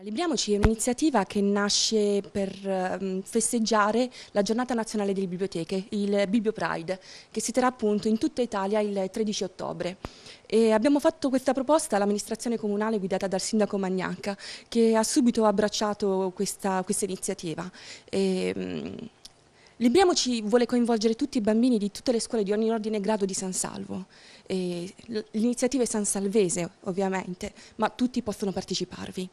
Libriamoci è un'iniziativa che nasce per ehm, festeggiare la giornata nazionale delle biblioteche, il Biblio Pride, che si terrà appunto in tutta Italia il 13 ottobre. E abbiamo fatto questa proposta all'amministrazione comunale guidata dal sindaco Magnacca, che ha subito abbracciato questa, questa iniziativa. E, ehm, Libriamoci vuole coinvolgere tutti i bambini di tutte le scuole di ogni ordine e grado di San Salvo. l'iniziativa è sansalvese ovviamente, ma tutti possono parteciparvi.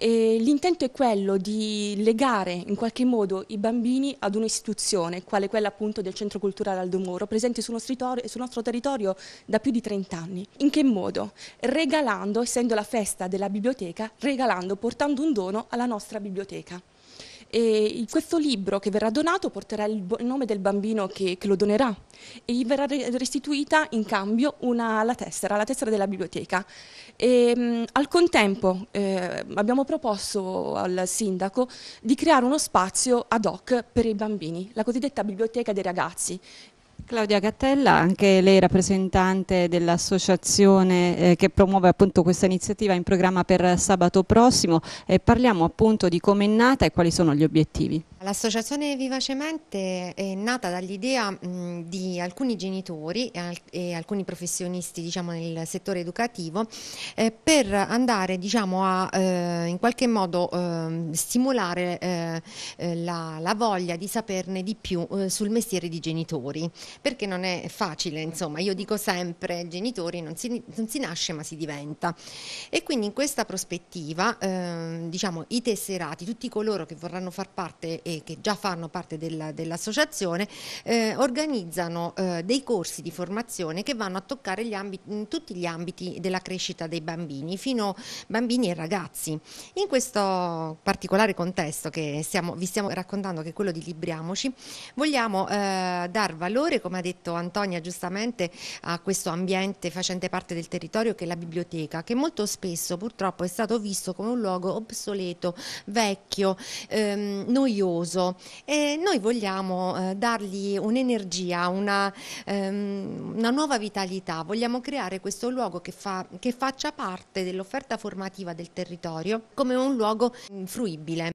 l'intento è quello di legare in qualche modo i bambini ad un'istituzione, quale quella appunto del Centro Culturale Aldo Moro, presente sul nostro, sul nostro territorio da più di 30 anni. In che modo? Regalando, essendo la festa della biblioteca, regalando, portando un dono alla nostra biblioteca. E questo libro che verrà donato porterà il, nome del bambino che, che lo donerà e gli verrà restituita in cambio una, la tessera, la tessera della biblioteca. E, ehm, al contempo eh, abbiamo proposto al sindaco di creare uno spazio ad hoc per i bambini, la cosiddetta biblioteca dei ragazzi, Claudia Gattella, anche lei rappresentante dell'associazione eh, che promuove appunto questa iniziativa in programma per sabato prossimo, eh, parliamo appunto di come è nata e quali sono gli obiettivi. L'associazione Vivacemente è nata dall'idea di alcuni genitori e alcuni professionisti diciamo, nel settore educativo eh, per andare diciamo, a eh, in qualche modo ehm, eh, stimolare eh, la, la, voglia di saperne di più eh, sul mestiere di genitori perché non è facile insomma io dico sempre genitori non si, non si nasce ma si diventa e quindi in questa prospettiva ehm, diciamo, i tesserati tutti coloro che vorranno far parte e che già fanno parte dell'associazione, dell eh, organizzano eh, dei corsi di formazione che vanno a toccare gli ambiti, tutti gli ambiti della crescita dei bambini, fino a bambini e ragazzi. In questo particolare contesto che stiamo, vi stiamo raccontando, che è quello di Libriamoci, vogliamo eh, dar valore, come ha detto Antonia giustamente, a questo ambiente facente parte del territorio che è la biblioteca, che molto spesso purtroppo è stato visto come un luogo obsoleto, vecchio, ehm, noioso noioso e noi vogliamo eh, dargli un'energia, una, ehm, una, nuova vitalità, vogliamo creare questo luogo che, fa, che faccia parte dell'offerta formativa del territorio come un luogo mm, fruibile.